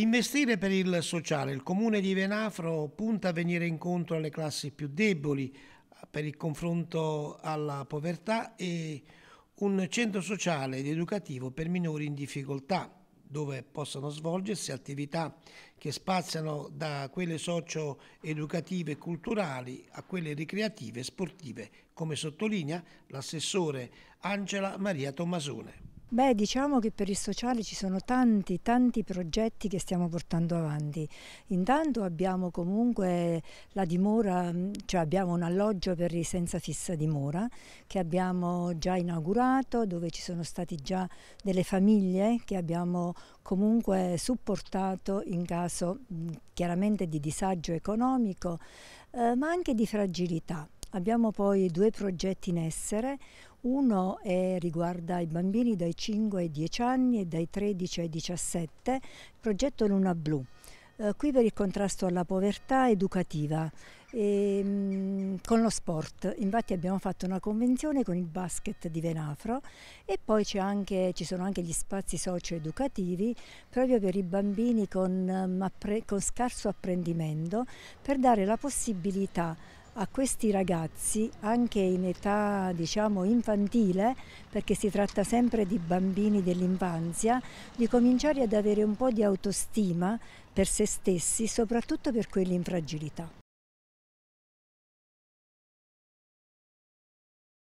Investire per il sociale. Il comune di Venafro punta a venire incontro alle classi più deboli per il confronto alla povertà e un centro sociale ed educativo per minori in difficoltà dove possano svolgersi attività che spaziano da quelle socio-educative e culturali a quelle ricreative e sportive, come sottolinea l'assessore Angela Maria Tommasone. Beh, diciamo che per il sociale ci sono tanti, tanti progetti che stiamo portando avanti. Intanto abbiamo comunque la dimora, mm, cioè abbiamo un alloggio per i senza fissa dimora che abbiamo già inaugurato, dove ci sono state già delle famiglie che abbiamo comunque supportato in caso mm, chiaramente di disagio economico, eh, ma anche di fragilità. Abbiamo poi due progetti in essere, uno è, eh, riguarda i bambini dai 5 ai 10 anni e dai 13 ai 17, il progetto Luna Blu. Eh, qui per il contrasto alla povertà educativa e, ehm, mh, con lo sport. Infatti abbiamo fatto una convenzione con il basket di Venafro e poi anche, ci sono anche gli spazi socio-educativi proprio per i bambini con, ehm, con scarso apprendimento per dare la possibilità a questi ragazzi, anche in età diciamo infantile, perché si tratta sempre di bambini dell'infanzia, di cominciare ad avere un po' di autostima per se stessi, soprattutto per quelli in fragilità.